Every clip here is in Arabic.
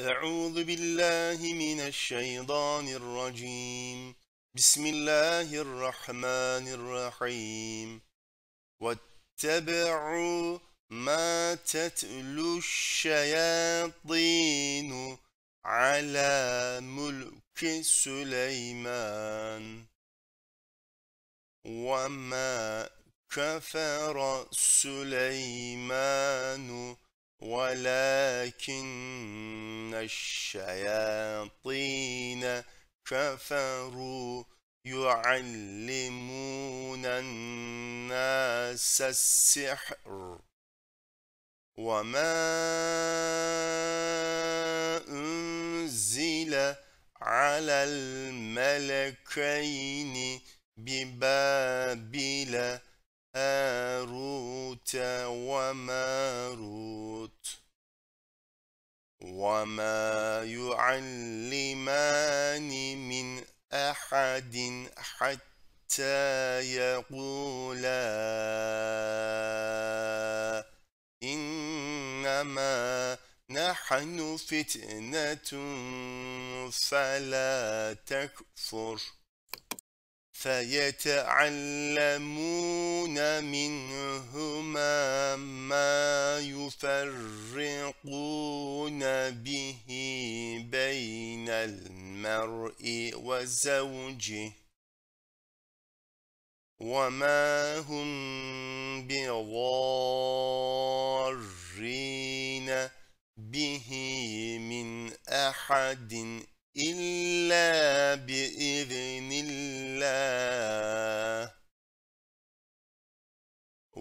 أعوذ بالله من الشيطان الرجيم بسم الله الرحمن الرحيم واتبعوا ما تتلو الشياطين على ملك سليمان وما كفر سليمان ولكن الشياطين كفروا يعلمون الناس السحر وما أنزل على الملكين ببابل هاروت وماروت وما يعلمان من أحد حتى يقولا إنما نحن فتنة فلا تكفر فيتعلمون مِنْهُمَا مَا يُفَرِّقُونَ بِهِ بَيْنَ الْمَرْءِ وَزَوْجِهِ وَمَا هُمْ بِضَارِّينَ بِهِ مِنْ أَحَدٍ إِلَّا بِإِذْنِ اللَّهِ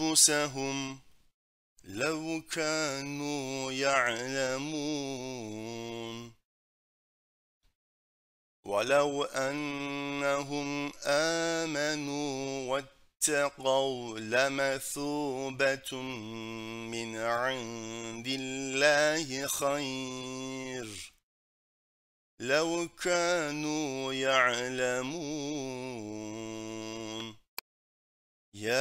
أنفسهم لو كانوا يعلمون ولو أنهم آمنوا واتقوا لمثوبة من عند الله خير لو كانوا يعلمون يا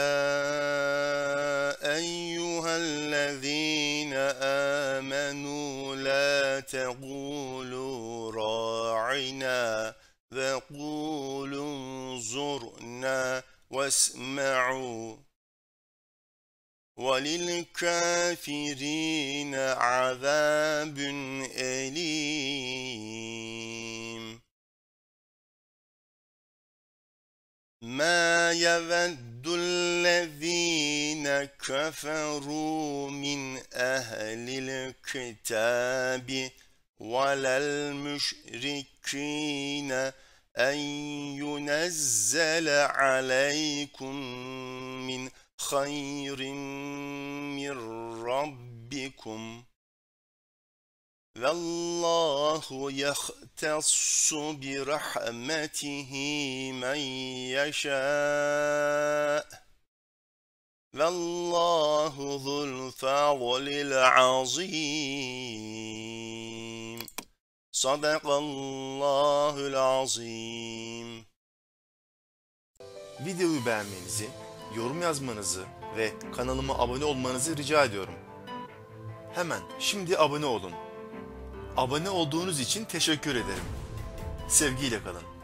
أيها الذين آمنوا لا تقولوا راعنا وقولوا انظرنا واسمعوا وللكافرين عذاب ما يود الذين كفروا من أهل الكتاب ولا المشركين أن ينزل عليكم من خير من ربكم Vallahu yahtassu bi rahmetihi men yasha. Vallahu zul fadlil azim. Sadakallahul azim. Videoyu beğenmenizi, yorum yazmanızı ve kanalıma abone olmanızı rica ediyorum. Hemen şimdi abone olun. Abone olduğunuz için teşekkür ederim. Sevgiyle kalın.